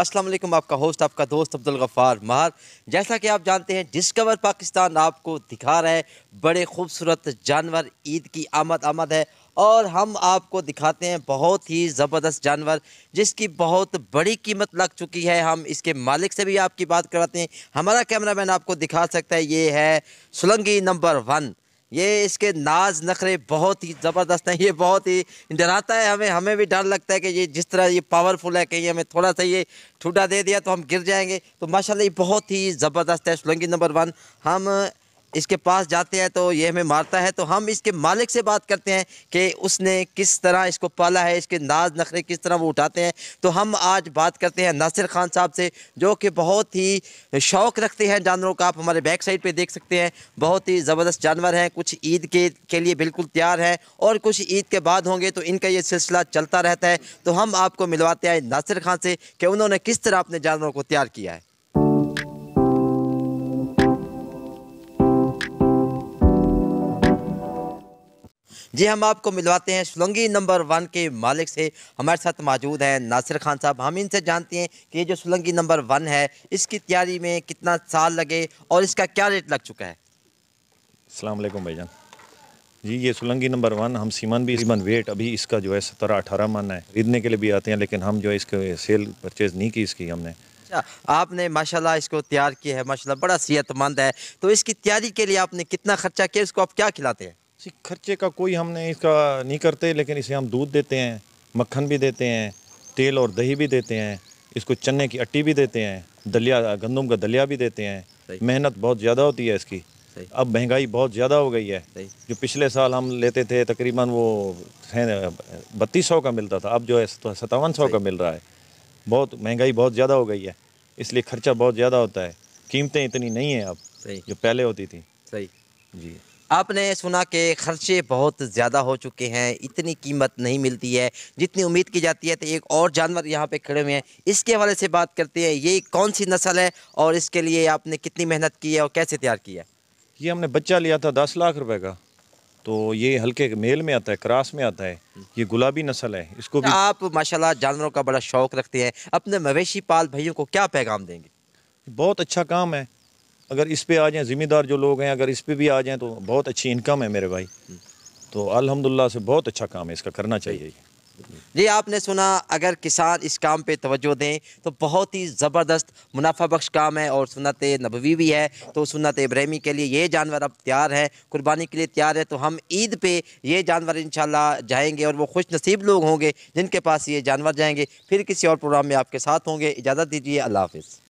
अस्सलाम वालेकुम आपका होस्ट आपका दोस्त अब्दुल गफ़ार माहर जैसा कि आप जानते हैं डिस्कवर पाकिस्तान आपको दिखा रहा है बड़े खूबसूरत जानवर ईद की आमद आमद है और हम आपको दिखाते हैं बहुत ही ज़बरदस्त जानवर जिसकी बहुत बड़ी कीमत लग चुकी है हम इसके मालिक से भी आपकी बात करवाते हैं हमारा कैमरा मैन आपको दिखा सकता है ये है सुलंगी नंबर वन ये इसके नाज नखरे बहुत ही ज़बरदस्त हैं ये बहुत ही डराता है हमें हमें भी डर लगता है कि ये जिस तरह ये पावरफुल है कहीं हमें थोड़ा सा ये ठूटा दे दिया तो हम गिर जाएंगे तो माशाल्लाह ये बहुत ही ज़बरदस्त है सुलंगी नंबर वन हम इसके पास जाते हैं तो ये हमें मारता है तो हम इसके मालिक से बात करते हैं कि उसने किस तरह इसको पाला है इसके नाज नखरे किस तरह वो उठाते हैं तो हम आज बात करते हैं नासिर खान साहब से जो कि बहुत ही शौक़ रखते हैं जानवरों का आप हमारे बैक साइड पे देख सकते हैं बहुत ही ज़बरदस्त जानवर हैं कुछ ईद के के लिए बिल्कुल तैयार हैं और कुछ ईद के बाद होंगे तो इनका ये सिलसिला चलता रहता है तो हम आपको मिलवाते हैं नासिर खान से कि उन्होंने किस तरह अपने जानवरों को तैयार किया है जी हम आपको मिलवाते हैं सुलंगी नंबर वन के मालिक से हमारे साथ मौजूद हैं नासिर खान साहब हम इनसे जानते हैं कि ये जो सुलंगी नंबर वन है इसकी तैयारी में कितना साल लगे और इसका क्या रेट लग चुका है भाई भाईजान जी ये सुलंगी नंबर वन हम सीमन भी सीमन वेट अभी इसका जो है सत्रह अठारह मन है खरीदने के लिए भी आते हैं लेकिन हम जो है इसके सेल परचेज़ नहीं की इसकी हमने अच्छा आपने माशाल्लाह इसको तैयार किया है माशाल्लाह बड़ा सेहतमंद है तो इसकी तैयारी के लिए आपने कितना खर्चा किया इसको आप क्या खिलाते हैं खर्चे का कोई हमने इसका नहीं करते लेकिन इसे हम दूध देते हैं मक्खन भी देते हैं तेल और दही भी देते हैं इसको चने की अट्टी भी देते हैं दलिया गंदम का दलिया भी देते हैं मेहनत बहुत ज़्यादा होती है इसकी अब महंगाई बहुत ज़्यादा हो गई है जो पिछले साल हम लेते थे तकरीबन वो बत्तीस सौ का मिलता था अब जो है तो सतावन सौ का मिल रहा है बहुत महंगाई बहुत ज़्यादा हो गई है इसलिए खर्चा बहुत ज़्यादा होता है कीमतें इतनी नहीं हैं अब जो पहले होती थी सही जी आपने सुना कि खर्चे बहुत ज़्यादा हो चुके हैं इतनी कीमत नहीं मिलती है जितनी उम्मीद की जाती है तो एक और जानवर यहाँ पे खड़े हुए हैं इसके हवाले से बात करते हैं ये कौन सी नस्ल है और इसके लिए आपने कितनी मेहनत की है और कैसे तैयार की है ये हमने बच्चा लिया था दस लाख रुपए का तो ये हल्के मेल में आता है क्रास में आता है ये गुलाबी नस्ल है इसको भी आप माशाल्लाह जानवरों का बड़ा शौक रखते हैं अपने मवेशी पाल भाइयों को क्या पैगाम देंगे बहुत अच्छा काम है अगर इस पे आ जाएं ज़िम्मेदार जो लोग हैं अगर इस पे भी आ जाएं तो बहुत अच्छी इनकम है मेरे भाई हम्म। तो अल्हम्दुलिल्लाह से बहुत अच्छा काम है इसका करना चाहिए जी आपने सुना अगर किसान इस काम पे तोज्जो दें तो बहुत ही ज़बरदस्त मुनाफा बख्श काम है और सुनत नबवी भी है तो सुनत इब्रहमी के लिए ये जानवर अब तैयार है कुर्बानी के लिए तैयार है तो हम ईद पे ये जानवर इन जाएंगे और वो खुश नसीब लोग होंगे जिनके पास ये जानवर जाएंगे फिर किसी और प्रोग्राम में आपके साथ होंगे इजाज़त दीजिए अल्लाह हाफिज़